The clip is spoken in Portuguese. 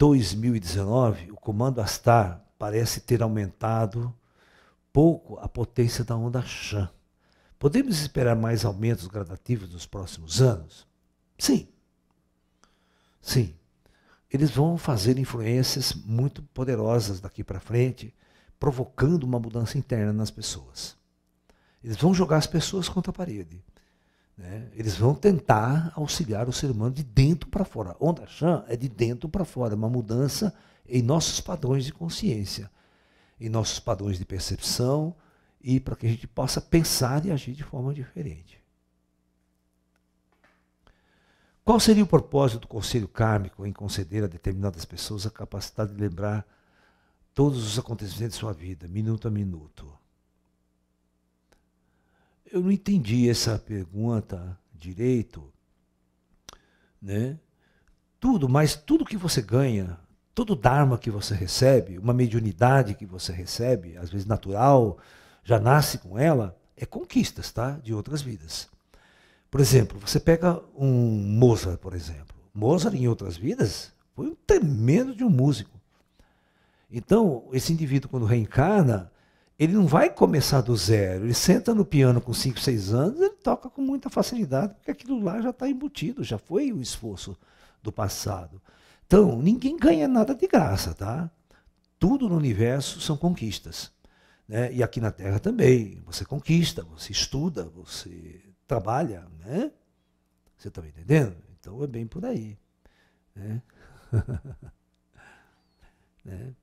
2019, o comando Astar parece ter aumentado pouco a potência da onda Chan. Podemos esperar mais aumentos gradativos nos próximos anos? Sim. Sim. Eles vão fazer influências muito poderosas daqui para frente, provocando uma mudança interna nas pessoas. Eles vão jogar as pessoas contra a parede. Né? Eles vão tentar auxiliar o ser humano de dentro para fora. Onda Chan é de dentro para fora, é uma mudança em nossos padrões de consciência, em nossos padrões de percepção e para que a gente possa pensar e agir de forma diferente. Qual seria o propósito do conselho kármico em conceder a determinadas pessoas a capacidade de lembrar todos os acontecimentos de sua vida, minuto a minuto? Eu não entendi essa pergunta direito, né? Tudo, mas tudo que você ganha, todo dharma que você recebe, uma mediunidade que você recebe, às vezes natural, já nasce com ela, é conquistas, tá? De outras vidas. Por exemplo, você pega um Mozart, por exemplo. Mozart, em outras vidas, foi um tremendo de um músico. Então, esse indivíduo, quando reencarna, ele não vai começar do zero. Ele senta no piano com 5, 6 anos, ele toca com muita facilidade, porque aquilo lá já está embutido, já foi o esforço do passado. Então, ninguém ganha nada de graça, tá? Tudo no universo são conquistas. Né? E aqui na Terra também. Você conquista, você estuda, você trabalha, né? Você está me entendendo? Então é bem por aí. Né? né?